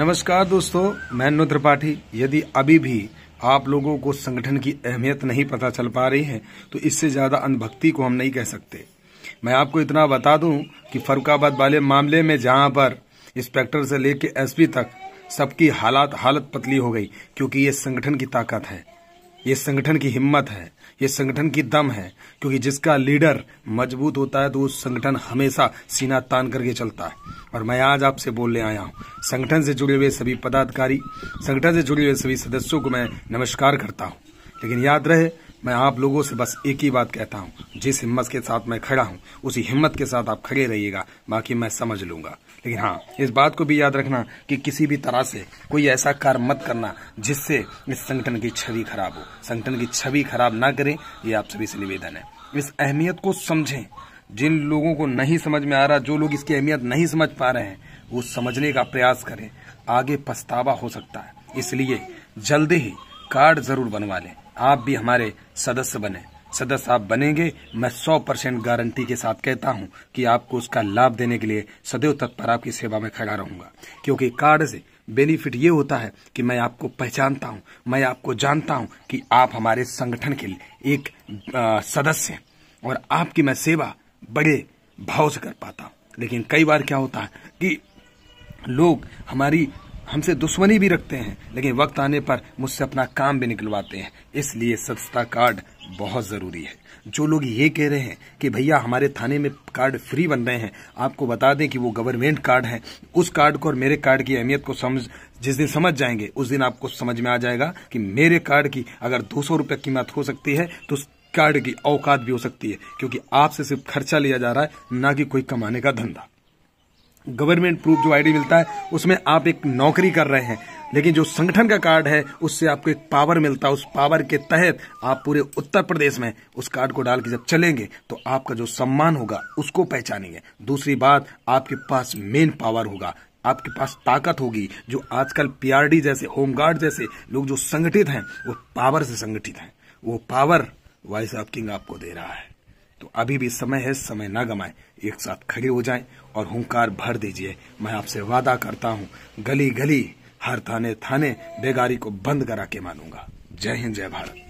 नमस्कार दोस्तों मैं नु त्रिपाठी यदि अभी भी आप लोगों को संगठन की अहमियत नहीं पता चल पा रही है तो इससे ज्यादा अंधभक्ति को हम नहीं कह सकते मैं आपको इतना बता दूं कि फरुखाबाद वाले मामले में जहां पर इंस्पेक्टर से लेकर एसपी तक सबकी हालात हालत पतली हो गई क्योंकि ये संगठन की ताकत है ये संगठन की हिम्मत है ये संगठन की दम है क्योंकि जिसका लीडर मजबूत होता है तो उस संगठन हमेशा सीना तान करके चलता है और मैं आज आपसे बोलने आया हूँ संगठन से जुड़े हुए सभी पदाधिकारी संगठन से जुड़े हुए सभी सदस्यों को मैं नमस्कार करता हूँ लेकिन याद रहे मैं आप लोगों से बस एक ही बात कहता हूँ जिस हिम्मत के साथ मैं खड़ा हूँ उसी हिम्मत के साथ आप खड़े रहिएगा बाकी मैं समझ लूंगा लेकिन हाँ इस बात को भी याद रखना कि किसी भी तरह से कोई ऐसा कार्य मत करना जिससे इस संगठन की छवि खराब हो संगठन की छवि खराब ना करें ये आप सभी से निवेदन है इस अहमियत को समझें जिन लोगों को नहीं समझ में आ रहा जो लोग इसकी अहमियत नहीं समझ पा रहे हैं वो समझने का प्रयास करें आगे पछतावा हो सकता है इसलिए जल्दी ही कार्ड जरूर बनवा लें आप भी हमारे सदस्य बने सदस्य आप बनेंगे मैं 100 परसेंट गारंटी के साथ कहता हूं कि आपको उसका लाभ देने के लिए सदैव तत्पर आपकी सेवा में खड़ा रहूंगा क्योंकि कार्ड से बेनिफिट ये होता है कि मैं आपको पहचानता हूं मैं आपको जानता हूं कि आप हमारे संगठन के लिए एक सदस्य हैं और आपकी मैं सेवा बड़े भाव से कर पाता हूं लेकिन कई बार क्या होता है कि लोग हमारी हमसे दुश्मनी भी रखते हैं लेकिन वक्त आने पर मुझसे अपना काम भी निकलवाते हैं इसलिए सदस्यता कार्ड बहुत ज़रूरी है जो लोग ये कह रहे हैं कि भैया हमारे थाने में कार्ड फ्री बन रहे हैं आपको बता दें कि वो गवर्नमेंट कार्ड है उस कार्ड को और मेरे कार्ड की अहमियत को समझ जिस दिन समझ जाएंगे उस दिन आपको समझ में आ जाएगा कि मेरे कार्ड की अगर दो सौ रुपये कीमत हो सकती है तो उस कार्ड की औकात भी हो सकती है क्योंकि आपसे सिर्फ खर्चा लिया जा रहा है ना कि कोई कमाने का धंधा गवर्नमेंट प्रूफ जो आईडी मिलता है उसमें आप एक नौकरी कर रहे हैं लेकिन जो संगठन का कार्ड है उससे आपको एक पावर मिलता है उस पावर के तहत आप पूरे उत्तर प्रदेश में उस कार्ड को डाल के जब चलेंगे तो आपका जो सम्मान होगा उसको पहचानेंगे दूसरी बात आपके पास मेन पावर होगा आपके पास ताकत होगी जो आजकल पीआरडी जैसे होमगार्ड जैसे लोग जो संगठित हैं वो पावर से संगठित हैं वो पावर वाइस ऑफ किंग आपको दे रहा है तो अभी भी समय है समय ना गमाएं एक साथ खड़े हो जाएं और हुंकार भर दीजिए मैं आपसे वादा करता हूँ गली गली हर थाने थाने बेगारी को बंद करा के मानूंगा जय हिंद जय भारत